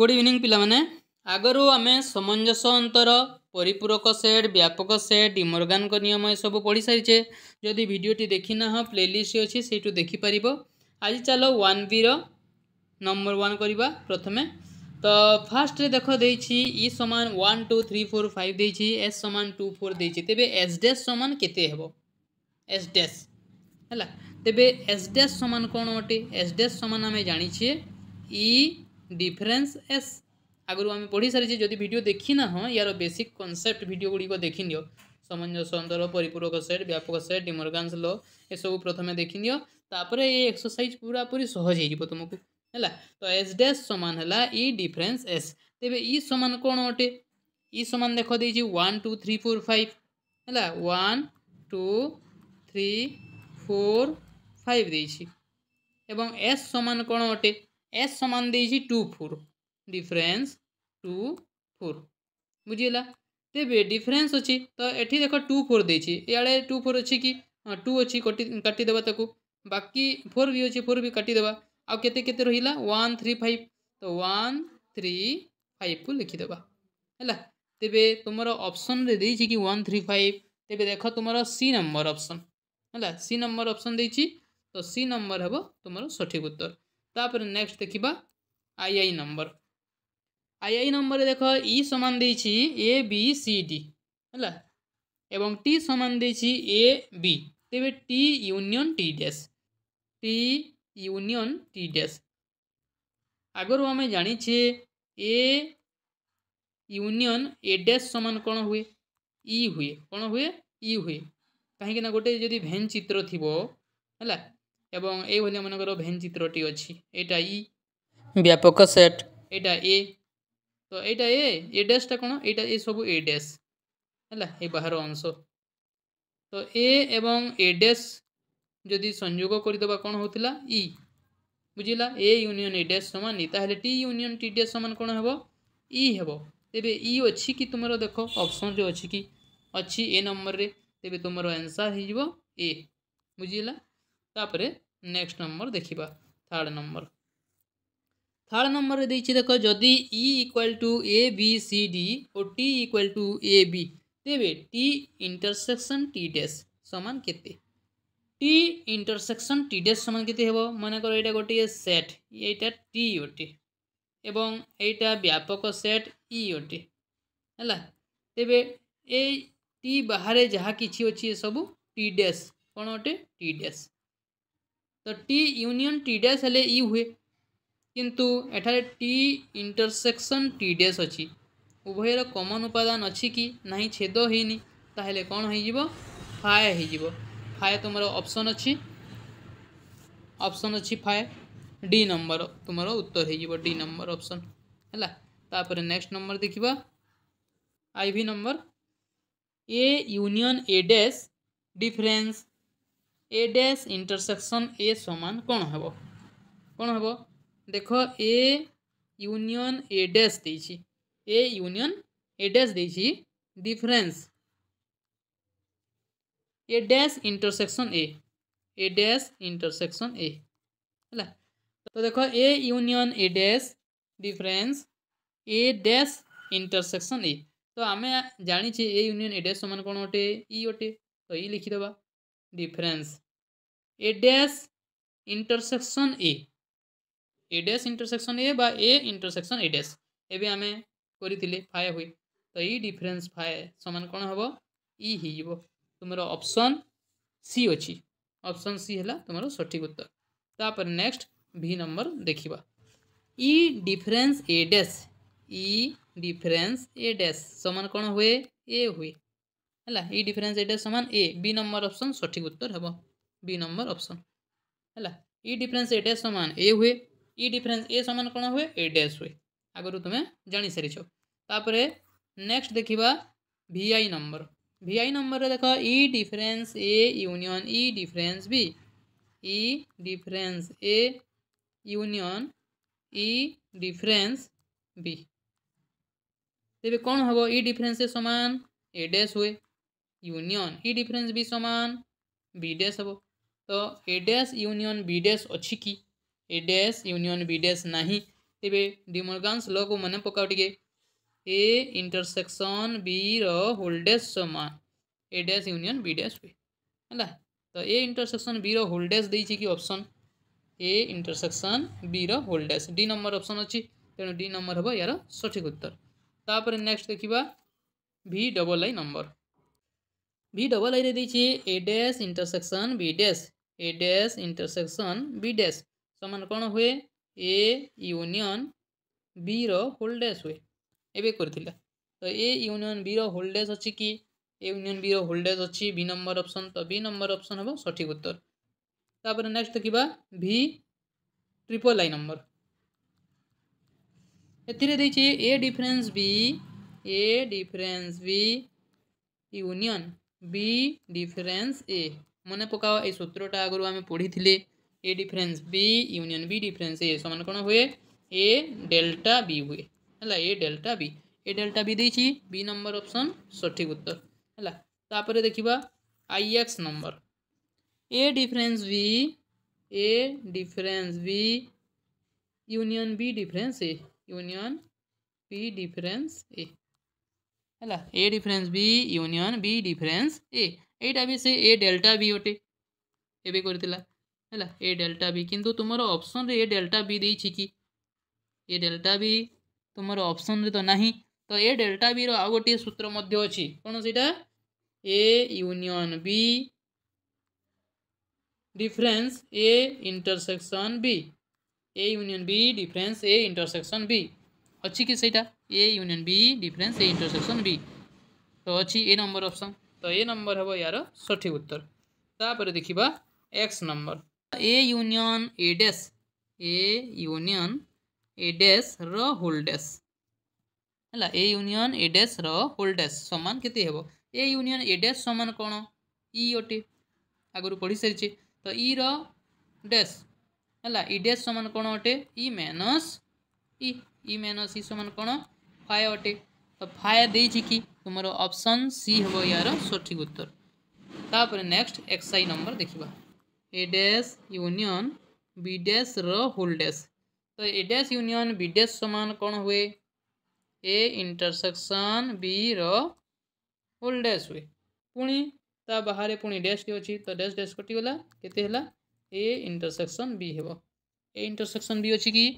good evening ପିଲାମାନେ ଆଗରୁ ଆମେ ସମଞ୍ଜସ ଅନ୍ତର ପରିପୂରକ ସେଟ୍ ବ୍ୟାପକ ସେଟ୍ ଇମର୍ଗାନଙ୍କ ନିୟମ ଏସବୁ ପଢ଼ିସାରିଛେ ଯଦି ଭିଡ଼ିଓଟି ଦେଖିନାହ ପ୍ଲେଲିଷ୍ଟ ଅଛି ସେଇଠୁ ଦେଖିପାରିବ ଆଜି ଚାଲ ୱାନ୍ ବିର ନମ୍ବର ୱାନ୍ କରିବା ପ୍ରଥମେ ତ ଫାଷ୍ଟରେ ଦେଖ ଦେଇଛି ଇ ସମାନ one two three four five ଦେଇଛି ଏସ୍ ସମାନ ଟୁ ଫୋର୍ ଦେଇଛି ତେବେ ଏସ୍ ଡ୍ୟାସ୍ ସମାନ କେତେ ହେବ ଏସ୍ ଡ୍ୟାସ୍ ହେଲା ତେବେ ଏସ୍ ଡ୍ୟାସ୍ ସମାନ କ'ଣ ଅଟେ ଏସ୍ ଡ୍ୟାସ୍ ସମାନ ଆମେ ଜାଣିଛେ ଇ ଡିଫରେନ୍ସ ଏସ୍ ଆଗରୁ ଆମେ ପଢ଼ି ସାରିଛେ ଯଦି ଭିଡ଼ିଓ ଦେଖିନାହଁ ୟାର ବେସିକ୍ କନସେପ୍ଟ ଭିଡ଼ିଓ ଗୁଡ଼ିକ ଦେଖିନିଅ ସମଞ୍ଜସ ଅନ୍ତର ପରିପୂରକ ସେଟ୍ ବ୍ୟାପକ ସେଟ୍ ଡିମର୍ଗାନ୍ସ ଲ ଏସବୁ ପ୍ରଥମେ ଦେଖିନିଅ ତାପରେ ଏ ଏକ୍ସରସାଇଜ୍ ପୁରାପୁରି ସହଜ ହେଇଯିବ ତୁମକୁ ହେଲା ତ ଏସ୍ ଡ୍ୟାସ୍ ସମାନ ହେଲା ଇ ଡିଫରେନ୍ସ ଏସ୍ ତେବେ ଇ ସମାନ କ'ଣ ଅଟେ ଇ ସମାନ ଦେଖ ଦେଇଛି one two three four five ହେଲା one two three four five দিয়েছি এবং এস সমান কোণ অটে एस समान two four difference two four बुझीगला तेज डिफरेन्स अच्छी तो ये देख टू फोर देखे टू फोर अच्छी कि हाँ, टू अच्छी काटिदे बाकी फोर भी अच्छे फोर भी काटिदे आते के रहा वन थ्री फाइव तो वन थ्री फाइव को लिखिदे है तेज तुम अप्सन कि वन थ्री फाइव तेज देख तुम सी नंबर अप्सन है सी नंबर अप्सन दे तो सी नंबर हम तुम सठिक उत्तर ତାପରେ ନେକ୍ସଟ ଦେଖିବା I I number I I ନମ୍ବରରେ ଦେଖ ଇ ସମାନ ଦେଇଛି ଏ ବି ସି ଡି ହେଲା ଏବଂ ଟି ସମାନ ଦେଇଛି ଏ ବି ତେବେ T union T dash T union T dash ଆଗରୁ ଆମେ ଜାଣିଛେ ଏ ୟୁନିଅନ୍ ଏ ଡ୍ୟାସ୍ ସମାନ କ'ଣ ହୁଏ ଇ ହୁଏ କ'ଣ ହୁଏ ଇ ହୁଏ କାହିଁକିନା ଗୋଟେ ଯଦି ଭେନ୍ ଚିତ୍ର ଥିବ ହେଲା এবং এইভাবে মনেকর ভেন চিত্রটি অছি এটা ই ব্যাপক সেট এটা এ তো এইটা এ এ ড্যাশটা কোণ এইটা এ সব এ ড্যাশ ହେଲା ଏ ବାହାର ଅଂଶ ତ ଏ ଏବଂ ଏ ଡ୍ୟାସ୍ ଯଦି ସଂଯୋଗ କରିଦେବା କ'ଣ ହେଉଥିଲା ଇ ବୁଝିଲା ଏ ୟୁନିୟନ୍ ଏ ଡ୍ୟାସ୍ ସମାନ ଇ ତାହେଲେ ଟି ୟୁନିୟନ୍ ଟି ଡ୍ୟାସ୍ ସମାନ କ'ଣ ହେବ ଇ ହେବ ତେବେ ଇ ଅଛି କି ତୁମର ଦେଖ ଅପସନ୍ରେ ଅଛି କି ଅଛି ଏ ନମ୍ବରରେ ତେବେ ତୁମର ଆନ୍ସର୍ ହେଇଯିବ ଏ ବୁଝିଲା ତାପରେ ନେକ୍ସଟ ନମ୍ବର ଦେଖିବା ଥାର୍ଡ଼ ନମ୍ବର ଥାର୍ଡ଼ ନମ୍ବରରେ ଦେଇଛି ଦେଖ ଯଦି ଇ equal to A B C D ଓ T equal to A B ତେବେ ଟି ଇଣ୍ଟରସେକ୍ସନ୍ ଟି ଡେସ୍ ସମାନ କେତେ ଟି ଇଣ୍ଟରସେକ୍ସନ୍ ଟି ଡେସ୍ ସମାନ କେତେ ହେବ ମନେକର ଏଇଟା ଗୋଟିଏ ସେଟ୍ ଏଇଟା ଟି ଅଟେ ଏବଂ ଏଇଟା ବ୍ୟାପକ ସେଟ୍ ଇ e ଅଟେ ହେଲା ତେବେ ଏଇ ଟି ବାହାରେ ଯାହା କିଛି ଅଛି ଏସବୁ ଟି ଡେସ୍ କ'ଣ ଅଟେ ଟି ଡେସ୍ तो टी यूनियन टी डैश हेले ई हुए किंतु एठारे टी इंटरसेक्शन टी डैश अच्छी उभयर कमन उपादान अच्छी कि ना छेद होनी ताल कौन हो फाए तुम ऑप्शन अच्छी ऑप्शन अच्छी फाय डी नंबर तुम उत्तर हो नंबर ऑप्शन है नेक्स्ट नंबर देखा आई भी number A union A dash difference A dash intersection A ସମାନ କ'ଣ ହେବ କ'ଣ ହେବ ଦେଖ ଏ ୟୁନିୟନ୍ ଏ ଡ୍ୟାସ୍ ଦେଇଛି ଏ ୟୁନିୟନ୍ ଏ ଡ୍ୟାସ୍ ଦେଇଛି difference A dash intersection A A dash intersection A ହେଲା ତ ଦେଖ A union A dash difference A dash intersection A ତ ଆମେ ଜାଣିଛେ ଏ ୟୁନିୟନ୍ ଏ ଡ୍ୟାସ୍ ସମାନ କ'ଣ ଅଟେ ଇ ଅଟେ ତ ଇ ଲେଖିଦେବା difference A dash intersection A A dash intersection A बा ए इंटरसेक्शन ए डैश ଏବେ ଆମେ କରିଥିଲେ ଫାଏ ହୁଏ ତ ଇ ଡିଫରେନ୍ସ ଫାଏ ସମାନ କ'ଣ ହେବ ଇ ହେଇଯିବ ତୁମର ଅପସନ୍ ସି ଅଛି ଅପସନ୍ ସି ହେଲା ତୁମର ସଠିକ୍ ଉତ୍ତର ତାପରେ ନେକ୍ସଟ ଭି ନମ୍ବର ଦେଖିବା ଇ ଡିଫରେନ୍ସ ଏ ଡ୍ୟାସ୍ ଇ ଡିଫରେନ୍ସ ଏ ଡ୍ୟାସ୍ ସମାନ କ'ଣ ହୁଏ ଏ ହୁଏ है इ डिफरेन्स ये सामान ए बी नंबर अप्सन सठिक उत्तर हम बी नंबर अप्सन है इ डिफरेन्स ए सामान ए हुए इ डिफरेन्स ए सामान कौन हुए ए डैश हुए आगर तुम्हें जाणी सारी तापर नेक्स्ट देखा भि आई नंबर भि आई नंबर देख इ डिफरेन्स ए यूनियन इ डिफरेन्स बी इ डिफरेन्स ए यूनियन इ डिफरेन्स बी तेरे कौन हम इ डिफरेन्स ए सामान ए डैश हुए यूनियन ही डिफरेंस भी सामान बी डैश हम तो A dash union B dash अच्छी कि A dash union B dash ना तेरे डिमोर्गान्स ल को मन पकाओ टे ए इंटरसेक्शन बी रोल सामान A dash union B dash B है तो ए इंटरसेक्शन बी रोल दे कि ऑप्शन ए इंटरसेक्शन बी रोल डी नंबर ऑप्शन अच्छी तेणु डी नंबर हम यार सठिक उत्तर तापर नेक्स्ट देखा V double I number B double एरे देखिए A dash intersection B dash A dash intersection B dash समान कौन हुए ए यूनियन बी रो डैश हुए एवं करथिला तो ए यूनियन बी रो होल डैश अछि कि ए यूनियन बी रो होल डैश अछि बी नंबर ऑप्शन तो बी नंबर ऑप्शन हम सठिक उत्तर तापर नेक्स्ट देखा भि ट्रिपल आई नंबर एथिरे A difference B A difference B union B difference A मन पकाओ ये सूत्रटा आगर आम पढ़ी A difference B union B difference A सामान कौन हुए ए डेल्टा बी हुए है A delta B A delta B देसी बी नंबर ऑप्शन सठिक उत्तर है देखा I X number A difference B A difference B union B difference A union B difference A है A difference B union B difference A यहाँ भी से ए delta B अटे एवं कर ए डेल्टा बी किंतु तुम अप्सन ए डेल्टा बी दे कि ए डेल्टा बी तुम रे तो नहीं तो ए डेल्टा बी रो गोटे सूत्र अच्छी कौन सीटा A union B difference A intersection B A union B difference A intersection B अच्छी सहीटा A union B difference A intersection B ତ ଅଛି ଏ ନମ୍ବର ଅପସନ୍ ତ ଏ ନମ୍ବର ହେବ ଏହାର ସଠିକ୍ ଉତ୍ତର ତାପରେ ଦେଖିବା X number A union A dash A union A ଡେସ୍ର ହୋଲ୍ ଡେସ୍ ହେଲା ଏ ୟୁନିୟନ୍ ଏ ଡେସ୍ର ହୋଲ୍ ଡେସ୍ ସମାନ କେତେ ହେବ ଏ ୟୁନିୟନ୍ ଏ ଡେସ୍ ସମାନ କ'ଣ ଇ ଅଟେ ଆଗରୁ ପଢ଼ିସାରିଛେ ତ ଇର ଡେସ୍ ହେଲା ଇ ଡେସ୍ ସମାନ କ'ଣ ଅଟେ ଇ ମାଇନସ୍ ଇ ଇ ମାଇନସ୍ ଇ ସମାନ କ'ଣ फाय अटे तो फाय दे कि तुम अपसन सी हे यार सठिक उत्तर तापर नेक्स्ट एक्साई नंबर देखा A dash union B dash रोल डैश तो A dash union B dash सामान कौन हुए ए इंटरसेक्शन बी रोल डैश हुए पुणी ता बाहर पुणी डैश टी अच्छी तो डैश डैश कटिगला के इंटरसेक्शन बी हे ए इंटरसेक्शन बी अच्छी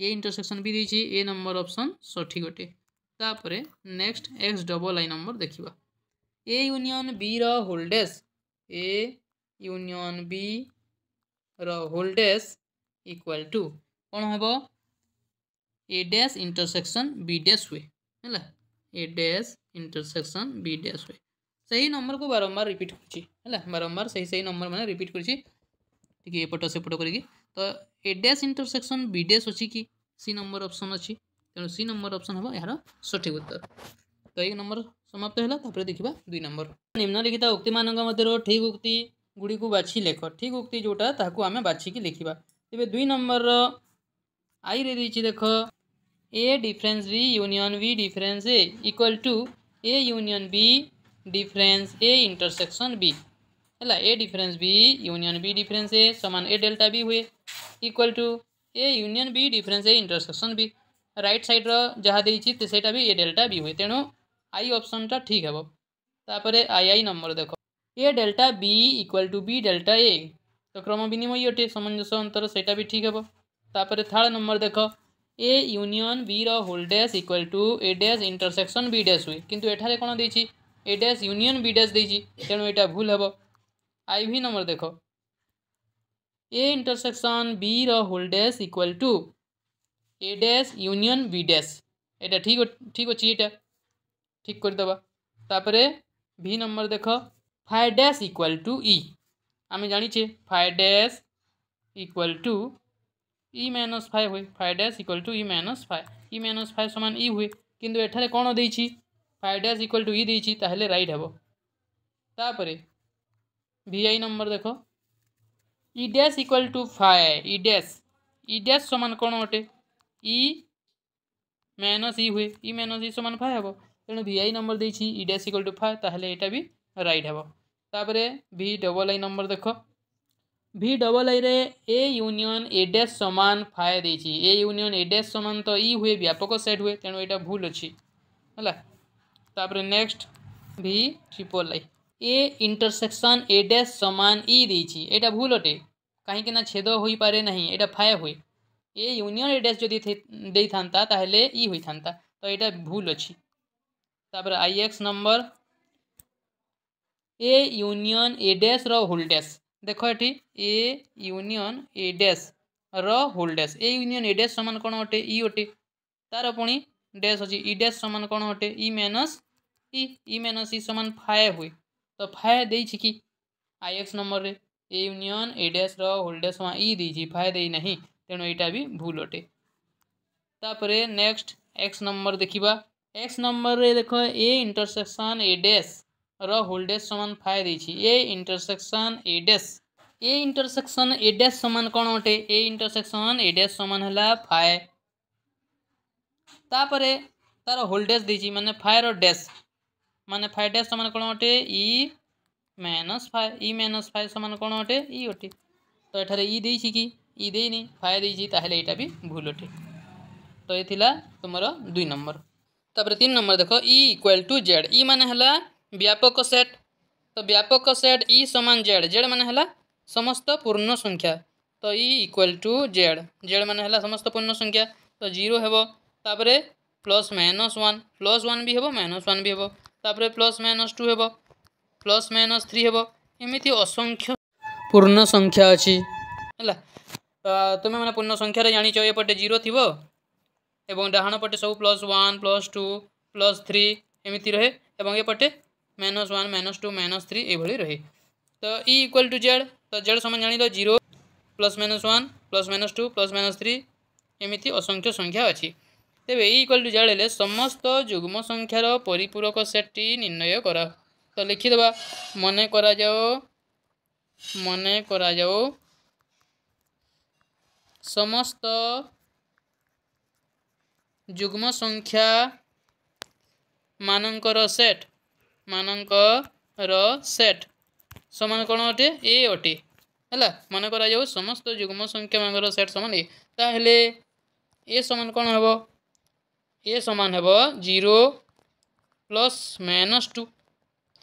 ए इंटरसेक्शन भी देखिए ए नंबर ऑप्शन सठिक अटे तापर next X double I number देखा ए यूनियन बी रोलडेस ए यूनियन बी रोलडेस इक्वाल टू कौन हम A dash intersection B dash हुए है ए डैश इंटरसेक्शन बी डे हुए सही नंबर को बारंबार रिपीट कर बारंबार सही सही नंबर मैंने रिपीट कर सेपट करके तो A dash intersection B dash अच्छी कि सी नंबर ऑप्शन अच्छी तेनाली सी नंबर ऑप्शन हम यार सठिक उत्तर तो एक नंबर समाप्त है देखा दुई नंबर निम्नलिखित उक्ति मान ठीक उक्ति गुड़ी को बाछी लेख ठीक उक्ति जोटा ताकू आम बाछिकी लिखा तेज दुई नंबर आई रे देख A difference B union B difference A equal to A union B difference A intersection B है A difference B union B difference A सामान ए डेल्टा बी हुए equal to A union B difference A intersection B right सैड्र जहाँ देती सेटा भी ए delta B हुए तेणु आई टा ठीक हे तापर आई आई नंबर देख A delta B equal to B delta A तो क्रम विनिमय अटे सामंजस्य अंतर सेटा भी ठीक हे तापर थार्ड नंबर देख ए यूनियन बी रो dash equal to A dash intersection B dash हुए किंतु कौन देसी A dash union B dash देसी तेणु यहाँ भूल हे आई भी नंबर देखो ए इंटरसेक्शन बी रोल dash equal to A dash union B dash এটা ঠিক ঠিক অছি এটা ঠিক করিদেবা তাপরে ভি নম্বর দেখ phi dash equal to E আমি জানিছে phi dash equal to E minus phi হুয়ে phi dash equal to E minus phi E minus phi সমান ই e হুয়ে কিন্তু এখানে কোণ দিয়েছি phi dash equal to E দিয়েছি তাহলে রাইট হব তাপরে भि आई नंबर देख इ डैस इक्वाल टू फाय इ डैस इ डैस सामान कौन अटे इ माइनस इ हुए इ माइनस इ सामान फाय हम तेणु भि आई नंबर देखिए इ डैस इक्वाल टू फाये यहाँ भी रईट हम तापर भि डबल आई नंबर देख भि डबल आई रे ए यूनियन सामान फाय दे ए यूनियन ए डैस सामान तो इ e हुए व्यापक सेट हुए तेणु यहाँ भूल अच्छी है नेक्स्ट भि triple I A intersection A dash সমান ই e দিয়েছি এটা ভুল অটে কাহিঁকি না ছেদ হইপারে না এটা ফায় হুয়ে এ ইউনিয়ন এ ড্যাশ যদি দেইথান্তা তাহলে ই e হইথান্তা তো এটা ভুল অছি তারপরে I X number A union A dash র হোল ড্যাশ দেখ এটি এ ইউনিয়ন এ ড্যাশ র whole dash A union A dash সমান কোণ অটে ই অটে তার পুঁ ড্যাশ অছি ই ড্যাশ সমান কোণ অটে ই মাইনস ই ই মাইনস ই সমান ফায় হুয়ে तो फाय दे कि एक्स नंबर रे ए यूनियन एडियस होल्डर्स वहाँ इ दे फाय देना तेणु यहाँ भी भूल अटे नेक्स्ट एक्स नंबर देखा एक्स नंबर में देख ए इंटरसेक्शन एडेस रोल्डेस सामान फाय दे ए इंटरसेक्शन एडेस ए इंटरसेक्शन एडेस सामान कौन अटे ए इंटरसेक्शन एडेस सामान है फाय तार होल्डेस देखिए मैंने फायर डेस् ମାନେ ଫାଇଭ୍ଟା ସମାନ କ'ଣ ଅଟେ E minus five E minus five ସମାନ କ'ଣ ଅଟେ ଇ ଅଟେ ତ ଏଠାରେ ଇ ଦେଇଛି କି ଇ ଦେଇନି ଫାଇଭ୍ ଦେଇଛି ତାହେଲେ ଏଇଟା ବି ଭୁଲ ଅଟେ ତ ଏ ଥିଲା ତୁମର ଦୁଇ ନମ୍ବର ତାପରେ ତିନି ନମ୍ବର ଦେଖ E equal to Z E ମାନେ ହେଲା ବ୍ୟାପକ ସେଟ୍ ତ ବ୍ୟାପକ ସେଟ୍ ଇ ସମାନ ଜେଡ଼୍ ଜେଡ଼୍ ମାନେ ହେଲା ସମସ୍ତ ପୂର୍ଣ୍ଣ ସଂଖ୍ୟା ତ E equal to Z Z ମାନେ ହେଲା ସମସ୍ତ ପୂର୍ଣ୍ଣ ସଂଖ୍ୟା ତ ଜିରୋ ହେବ ତାପରେ plus minus one plus one ବି ହେବ ମାଇନସ୍ ୱାନ୍ ବି ହେବ तापर प्लस माइनस टू हे प्लस माइनस थ्री हे एमती असंख्य पूर्ण संख्या अच्छी है तुम्हें मैंने पूर्ण संख्यार जाच एपटे जीरो थी डाण पटे सब plus one plus two plus three एमती रहे पटे minus one minus two minus three ये रहे तो इक्वाल टू जेड तो जेड समय जान zero plus minus one plus minus two plus minus three एमती असंख्य संख्या अच्छी तेब इक्वाल टू जाड़े ले समस्त जुग्म संख्यार परिपूरक सेट निर्णय कर तो लिखिद मन कराओ मन कराओ समस्त जुग्म संख्या मानकर सेट मानक सेट सामान कौन अटे ए अटे है मन कराऊ समस्त जुग्म संख्या मानक सेट सामान ए सामान कौन हम ए सामान हे जीरो प्लस माइनस टू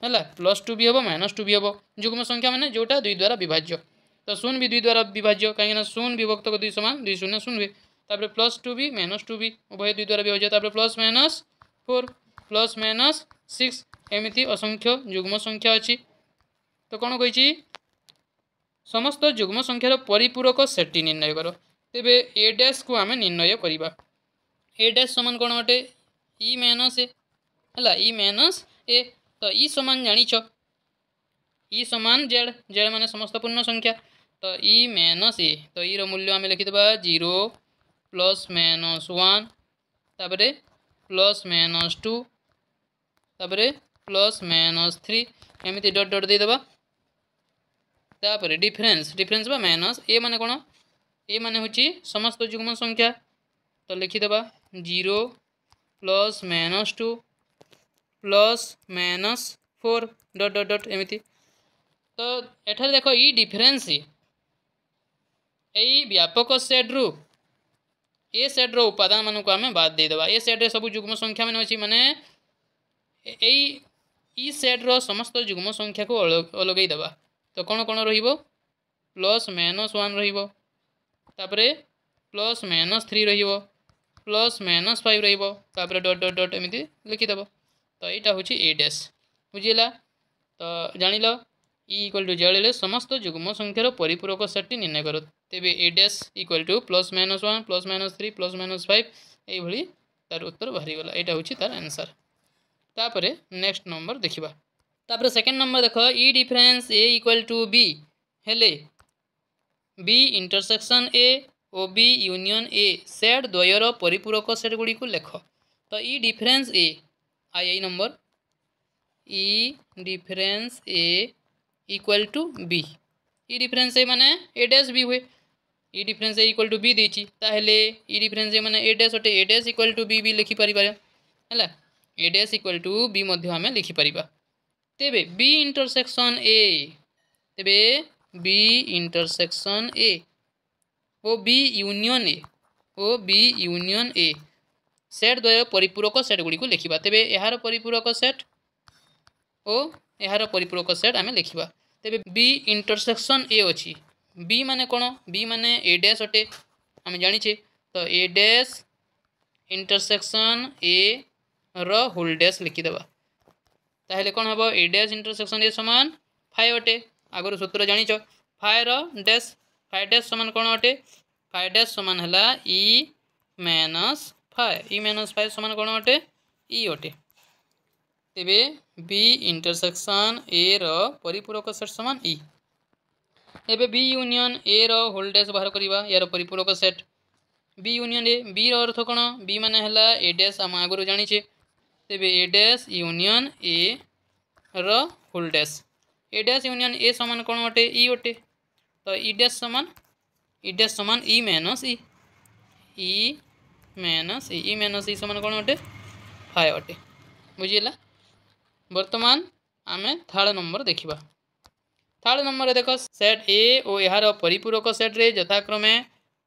है प्लस टू भी हम माइनस टू भी हम जुग्म संख्या मैंने जोटा दुई द्वारा विभाज्य तो शून्य भी दुई द्वारा विभाज्य कहीं शून्य विभक्त दुई सामान दुई शून्य शून्य तापर प्लस टू भी माइनस टू भी उभय दुई द्वारा विभाज्य तापर plus minus four plus minus six एमती असंख्य युग्म संख्या अच्छी तो कौन कही समस्त युग्म संख्यार परिपूरक सेट्टी निर्णय कर तेरे ए डैश को आम निर्णय करवा ए डैस सामान कौन अटे इ माइनस ए है इ माइनस ए तो इ सामान जाच इ सामान जेड जेड मान समस्त पूर्ण संख्या तो इ माइनस ए तो इ मूल्य आम लिखिद जीरो प्लस माइनस वन तापर प्लस माइनस टू तापर प्लस माइनस थ्री एमती डट डट देदेबा तापर डिफरेन्स डिफरेन्स माइनस ए मान कौन ए मान हूँ समस्त जुग्म संख्या तो लिखिदे zero plus minus two plus minus four dot dot dot एम तो यठार देख य डिफरेन्स व्यापक सेड्रु ए सेड्र उपादान को आम बात देदे ए सेड्रे सब जुग्म संख्या मैंने अच्छी मानने ई सेड्र समस्त जुग्म संख्या को अलग अलगे तो कौन कौन plus minus one plus minus three रहा ପ୍ଲସ୍ ମାଇନସ୍ ଫାଇଭ୍ ରହିବ ତାପରେ ଡଟ୍ ଡଟ୍ ଡଟ୍ ଏମିତି ଲେଖିଦେବ ତ ଏଇଟା ହେଉଛି ଏ ଡ୍ୟାସ୍ ବୁଝିଲା ତ ଜାଣିଲ ଇ ଇକ୍ୱାଲ୍ ଟୁ ଜାଣିଲେ ସମସ୍ତ ଯୁଗ୍ମ ସଂଖ୍ୟାର ପରିପୂରକ ସେଟ୍ଟି ନିର୍ଣ୍ଣୟ କର ତେବେ A dash equal to plus minus one plus minus three plus minus five ଏଇଭଳି ତାର ଉତ୍ତର ବାହାରିଗଲା ଏଇଟା ହେଉଛି ତାର ଆନ୍ସର୍ ତାପରେ ନେକ୍ସଟ ନମ୍ବର ଦେଖିବା ତାପରେ ସେକେଣ୍ଡ ନମ୍ବର ଦେଖ E difference A equal to B ହେଲେ ବି ଇଣ୍ଟରସେକ୍ସନ୍ ଏ ओ बी यूनियन ए सेट द्वयर परिपूरक सेट गुड़ी को लेख तो E difference A I I number E difference A equal to B इ डिफरेन्स ए माने ए डैश बी हुए E difference A equal to B देखे इ डिफरेन्स ए मैंने ए डैश अटे A dash equal to B भी लिखिपर है A dash equal to B आम लिखिपर तेब बी इंटरसेक्शन ए तेब बी इंटरसेक्शन ए ও বি ইউনিয়ন এ ও বি ইউনিয়ন এ সেট দ্বয় পরিপূরক সেটগুড়ি লেখা তেবে এর পরিপূরক সেট ও এর পরিপূরক সেট আমি লেখা তেবে বি ইন্টরসেকশন এ অছি বি মানে কোণ বি মানে এ ড্যাশ অটে আমি জাঁছে তো এ ড্যাশ ইন্টরসেকশন এ র হোল ড্যাশ লিখিদেবা তাহলে কোণ হব এ ড্যাশ ইন্টরসেকশন এ সমান ফাই অটে আগর সূত্র জাঁচ ফাই র ড্যাশ ফাইভ ড্যাশ সমান কোণ অটে ফাইভ ড্যাশ সমান হল E minus five E minus five সমান কোণ অটে ই অটে তেবে বি ইন্টরসেকশন এ র পরিপূরক সেট সমান ই এবে বি ইউনিয়ন এ র হোল ড্যাশ বাহার করা ইয়ার পরিপূরক set B union A B র অর্থ কোণ বি মানে হল এ ড্যাশ আমি আগর জাঁচে তেবে এ ড্যাশ ইউনিয়ন এ র whole dash A dash union A सामान कौन अटे इ अटे तो ई e समान ई e समान इ माइनस इ इ माइनस इ माइनस इ समान कौन अटे फाय अटे बुझेगा बर्तमान आम थार्ड नंबर देखा थार्ड नंबर देख सेट ए और यार परिपूरक सेट्रे यथाक्रमे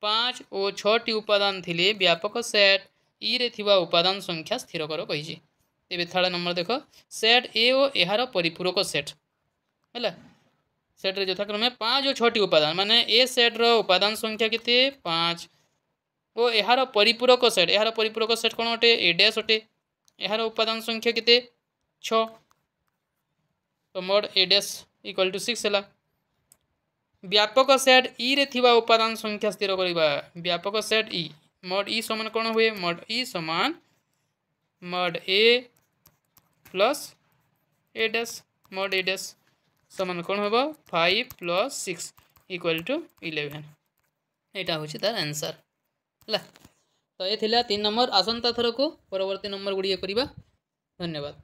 पाँच और छटी उपादान थी व्यापक सेट इ e रे थिबा उपादान संख्या स्थिर कर तेज थार्ड नंबर देख सेट ए और यार परिपूरक सेट है सेट रे यथाक्रम में पाँच और छटी उपादान माने ए सेट रान संख्या के पाँच और यार परिपूरक सेट यार परिपूरक सेट कौन अटे ए डैश अटे यार उपादान संख्या के छ तो mod A dash equal to six है व्यापक सेट इ रे उपादान संख्या स्थिर करवा व्यापक सेट इ मड इ सामान कौन हुए मड इ सामान mod A plus A dash mod A dash সমান কোণ হব five plus six equal to eleven এটা হচ্ছে তার আনসার হল তো এ লা তিন নম্বর আসন্তা থরক পরবর্তী নম্বর গুড়িয়ে করা ধন্যবাদ